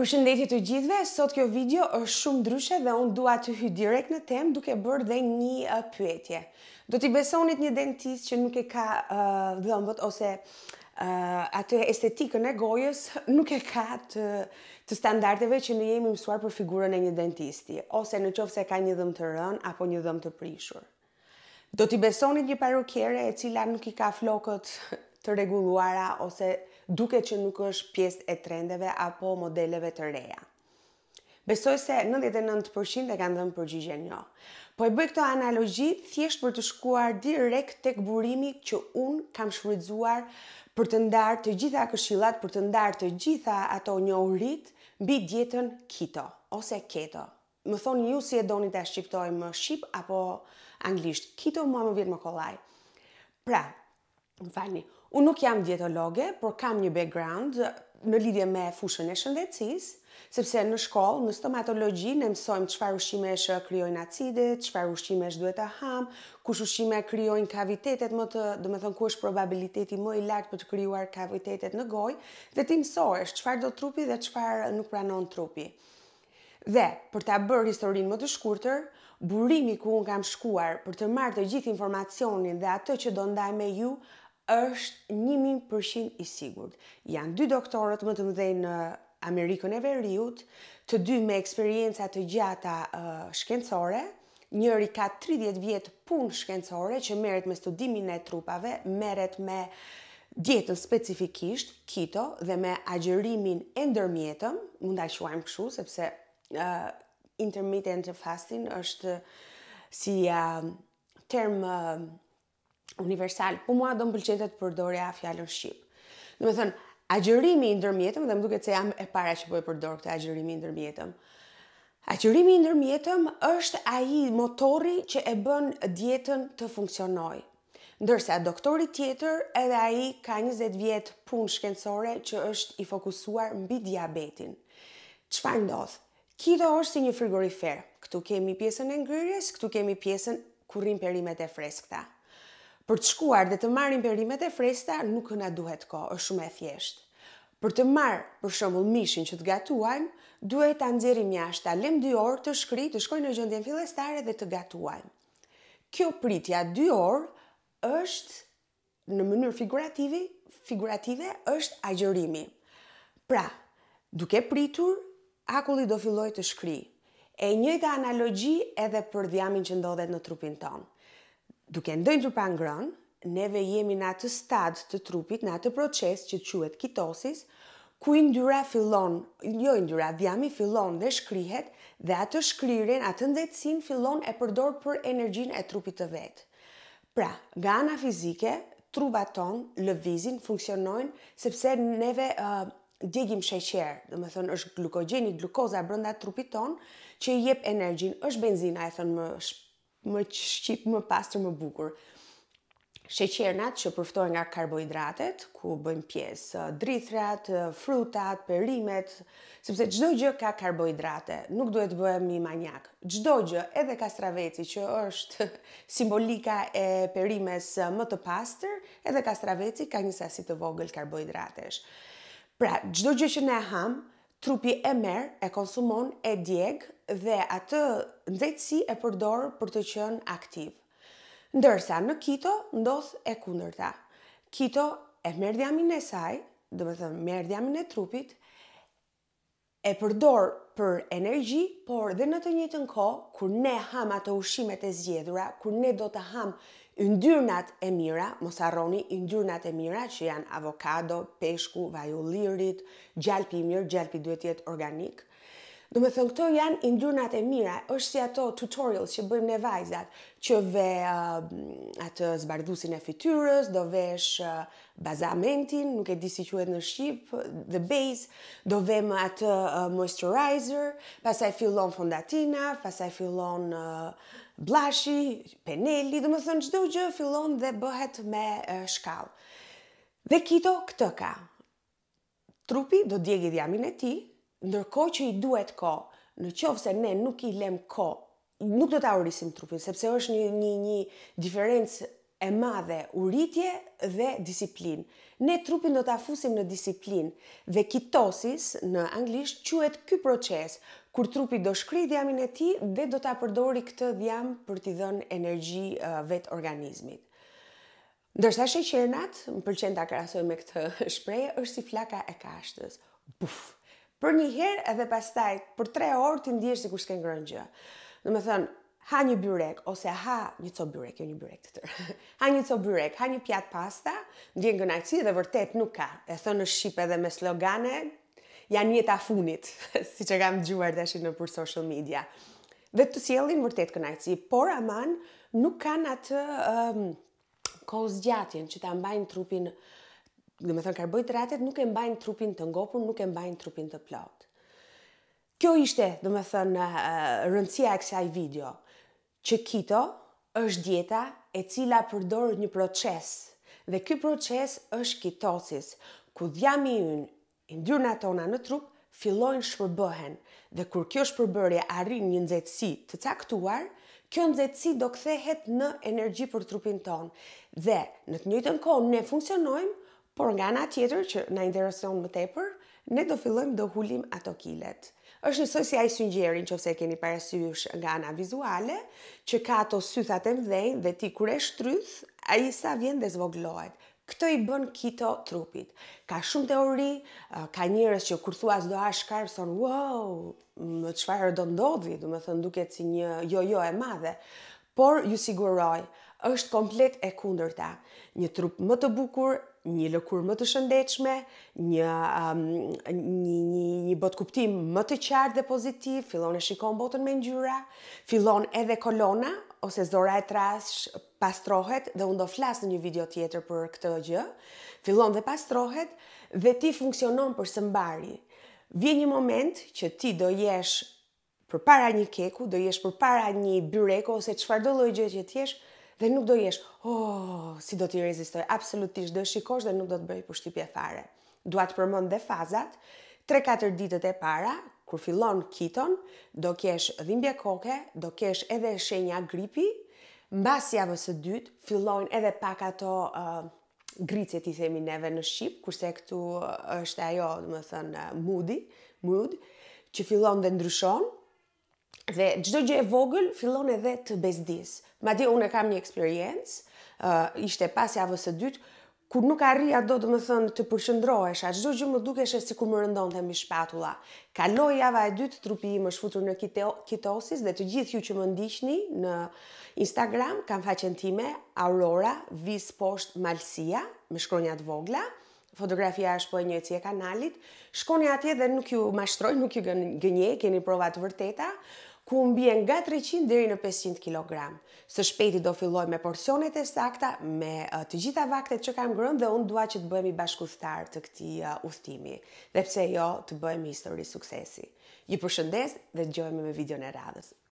Për të gjithve, sot kjo video është shumë dryshe dhe unë dua të hy direkt në tem duke bërë dhe një pyetje. Do t'i besonit një dentist që nuk e ka dhëmbët ose atë estetikën e gojës nuk e ka të standarteve që në jemi mësuar për figurën e një dentisti, ose në qofë se ka një dhëm të rënë apo një dhëm të prishur. Do t'i besonit një parukjere e cila nuk i ka flokët të regulluara ose duke që nuk është pjesë e trendeve apo modeleve të reja. Besoj se 99% e kanë dhënë përgjigjen jo. Po e bëj këtë analogji thjesht për të shkuar direkt tek burimi që un kam shfrytzuar për të ndarë të gjitha këshillat, për të ndarë të gjitha ato njohurit mbi dietën keto ose keto. Më thoni ju si e doni ta shqiptoj më shqip apo anglisht. Keto mua më vjen më kollaj. Pra, më falni, Unë nuk jam dietologe, por kam një background në lidhje me fushën e shëndetësisë, sepse në shkollë, në stomatologji, ne mësojmë qëfar ushqime është kryojnë acidit, qëfar ushqime është duhet të hamë, kush ushqime kryojnë kavitetet më të, dhe me thënë ku është probabiliteti më i lartë për të kryuar kavitetet në gojë, dhe ti mësojsh qëfar do trupi dhe qëfar nuk pranon trupi. Dhe, për ta bërë historinë më të shkurëtër, burimi ku unë kam shkuar për të marrë të gjithë informacionin dhe atë që do ndaj me ju, është 1000% i sigurt. Janë dy doktorët më të mëdhenj në Amerikën e Veriut, të dy me eksperienca të gjata uh, shkencore, njëri ka 30 vjet punë shkencore që merret me studimin e trupave, merret me dietën specifikisht keto dhe me agjerimin e ndërmjetëm, mund ta quajmë kështu sepse uh, intermittent fasting është si uh, term uh, universal. Po mua do mëlqente të përdorja fjalën shqip. Do të thënë agjërimi i ndërmjetëm dhe më duket se jam e para që po e përdor këtë agjërimi i ndërmjetëm. Agjërimi i ndërmjetëm është ai motori që e bën dietën të funksionojë. Ndërsa doktori tjetër edhe ai ka 20 vjet punë shkencore që është i fokusuar mbi diabetin. Çfarë ndodh? Kito është si një frigorifer. Këtu kemi pjesën e ngryrjes, këtu kemi pjesën ku rrin perimet e freskëta. Për të shkuar dhe të marrim perimet e fresta, nuk na duhet kohë, është shumë e thjeshtë. Për të marrë për shembull mishin që të gatuajmë, duhet ta nxjerrim jashtë, ta lëm 2 orë të shkri, të shkojnë në gjëndjen fillestare dhe të gatuajmë. Kjo pritja 2 orë është në mënyrë figurative, figurative është agjërimi. Pra, duke pritur, akulli do filloj të shkri. E njëjta analogji edhe për dhjamin që ndodhet në trupin tonë. Duke ndojnë të pangrën, neve jemi në atë stad të trupit, në atë proces që quet kitosis, ku ndyra fillon, jo ndyra dhjami fillon dhe shkrihet, dhe atë shkriren, atë ndetsin fillon e përdor për energjin e trupit të vetë. Pra, nga ana fizike, truba ton, lëvizin, funksionojnë, sepse neve uh, djegim sheqer, dhe më thënë është glukogjeni, glukoza brënda trupit ton, që i jep energjin, është benzina, e thënë më shpër, më shqip më pastër më bukur. Sheqernat që përftohen nga karbohidratet, ku bëjmë pjesë uh, drithrat, uh, frutat, perimet, sepse çdo gjë ka karbohidrate. Nuk duhet bëhemi manjak. Çdo gjë, edhe kastraveci që është simbolika e perimes uh, më të pastër, edhe kastraveci ka një sasi të vogël karbohidratesh. Pra, çdo gjë që ne ham, trupi e merr, e konsumon, e djeg dhe atë nxehtësi e përdor për të qenë aktiv. Ndërsa në keto ndodh e kundërta. Keto e merr e saj, do të thënë merr e trupit e përdor për energji, por dhe në të njëjtën kohë kur ne ham ato ushqimet e zgjedhura, kur ne do të ham yndyrnat e mira, mos harroni yndyrnat e mira që janë avokado, peshku, vaj ullirit, gjalpi i mirë, gjalpi duhet të jetë organik. Do me thënë, këto janë indurnat e mira, është si ato tutorials që bëjmë ne vajzat, që ve uh, atë zbardhusin e fityrës, do vesh uh, bazamentin, nuk e di si quhet në shqip, the base, do vem atë uh, moisturizer, pastaj fillon fondatina, pastaj fillon uh, blashi, peneli, dhe më thënë qdo gjë fillon dhe bëhet me uh, shkallë. shkall. Dhe kito këtë ka. Trupi do djegi dhjamin e ti, ndërkohë që i duhet ko, në qovë se ne nuk i lem ko, nuk do të aurisim trupin, sepse është një, një, një diferencë e madhe uritje dhe disiplin. Ne trupin do të afusim në disiplin dhe kitosis në anglisht quet ky proces, kur trupi do shkry dhjamin e ti dhe do të përdori këtë dhjam për t'i dhën energji uh, vetë organizmit. Ndërsa shëqernat, më përqen të akrasoj me këtë shpreje, është si flaka e kashtës. Buf! për një herë edhe pastaj për 3 orë ti si sikur s'ke ngrënë gjë. Në të thënë, ha një byrek ose ha një copë byrek, jo një byrek të tërë. ha një copë byrek, ha një pjatë pasta, ndjen gënaqësi dhe vërtet nuk ka. E thonë në shqip edhe me slogane, janë jeta funit, siç e kam dëgjuar tash në për social media. Dhe të sjellin vërtet kënaqësi, por aman nuk kanë atë um, ehm, kohë zgjatjen që ta mbajnë trupin dhe me thënë nuk e mbajnë trupin të ngopur, nuk e mbajnë trupin të plot. Kjo ishte, dhe me thënë, eh, rëndësia e kësaj video, që keto është dieta e cila përdorë një proces, dhe ky proces është kitosis, ku dhjami yn, indyrna tona në trup, fillojnë shpërbëhen, dhe kur kjo shpërbërje arrin një nëzetsi të caktuar, kjo nëzetsi do kthehet në energji për trupin ton, dhe në të njëjtën kohë ne funksionojmë, Por nga ana tjetër që na intereson më tepër, ne do fillojmë do hulim ato kilet. Është njësoj si ai syngjerin nëse e keni parasysh nga ana vizuale, që ka ato sythat e mdhenj dhe ti kur e shtryth, ai sa vjen dhe zvoglohet. Këto i bën kito trupit. Ka shumë teori, ka njerëz që kur thua s'do hash son wow, më çfarë do ndodhi, do të thënë duket si një jojo e madhe. Por ju siguroj, është komplet e kundër ta. Një trup më të bukur, një lëkur më të shëndechme, një, um, një, një, një botë kuptim më të qartë dhe pozitiv, fillon e shikon botën me njyra, fillon edhe kolona, ose zora e trash pastrohet dhe unë do flasë një video tjetër për këtë gjë, fillon dhe pastrohet dhe ti funksionon për sëmbari. Vje një moment që ti do jesh për para një keku, do jesh për para një byreko ose qëfar do lojgje që tjesh, dhe nuk do jesh, oh, si do t'i rezistoj, absolutisht do shikosh dhe nuk do të bëj pushtypje fare. Dua të përmend dhe fazat. 3-4 ditët e para, kur fillon kiton, do kesh dhimbje koke, do kesh edhe shenja gripi. Mbas javës së dytë fillojnë edhe pak ato uh, e t'i themi neve në shqip, kurse këtu është ajo, do më thënë, moodi, mood, që fillon dhe ndryshon. Dhe gjdo gjë e vogël, fillon edhe të bezdis. Ma di, unë kam një eksperiencë, uh, ishte pas javës e dytë, kur nuk arria do të më thënë të përshëndrohesha, gjdo gjë më dukeshe si ku më rëndon të mishpatula. Kaloj java e dytë, trupi i më shfutur në kito kitosis, dhe të gjithë ju që më ndishni në Instagram, kam faqen time Aurora, vis posht malsia, me shkronjat vogla, fotografia është po e njëjtë si e kanalit. Shkoni atje dhe nuk ju mashtroj, nuk ju gënje, keni prova të vërteta ku mbien nga 300 deri në 500 kg. Së shpejti do filloj me porcionet e sakta, me të gjitha vaktet që kam ngrënë dhe un dua që të bëhemi bashkustar të këtij udhtimi, dhe pse jo të bëhemi histori suksesi. Ju përshëndes dhe gjojme me videon e radhës.